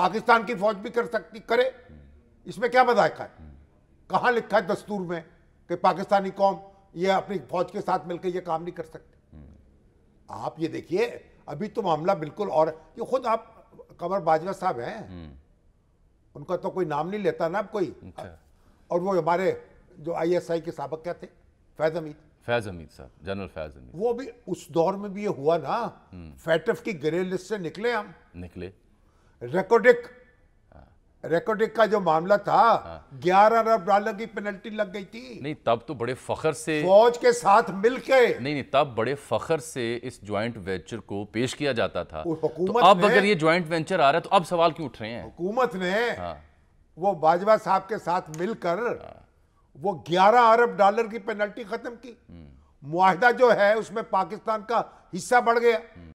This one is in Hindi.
पाकिस्तान की फौज भी कर सकती करे इसमें क्या मजाक है कहा लिखा है दस्तूर में कि पाकिस्तानी कौम ये अपनी फौज के साथ मिलकर ये काम नहीं कर सकती आप ये देखिए अभी तो मामला बिल्कुल और ये खुद आप कमर बाजवा साहब हैं उनका तो कोई नाम नहीं लेता ना कोई अच्छा। और वो हमारे जो आईएसआई के सबक क्या थे फैज अमीद फैज अमीद साहब जनरल फैज अमीद वो भी उस दौर में भी ये हुआ ना हम्म। फैटफ की ग्रे लिस्ट से निकले हम निकले रेकोडिक हाँ। रेकोडिक का जो मामला था हाँ। ग्यारह अरब डॉलर की पेनल्टी लग गई थी नहीं तब तो बड़े फखर से फौज के साथ मिलके नहीं नहीं तब बड़े फखर से इस ज्वाइंट वेंचर को पेश किया जाता था तो अब अगर ये ज्वाइंट वेंचर आ रहा है तो अब सवाल क्यों उठ रहे हैं हुकूमत ने हाँ। वो बाजवा साहब के साथ मिलकर वो ग्यारह अरब डॉलर की पेनल्टी खत्म की हम्म। मुआहदा जो है उसमें पाकिस्तान का हिस्सा बढ़ गया हम्म।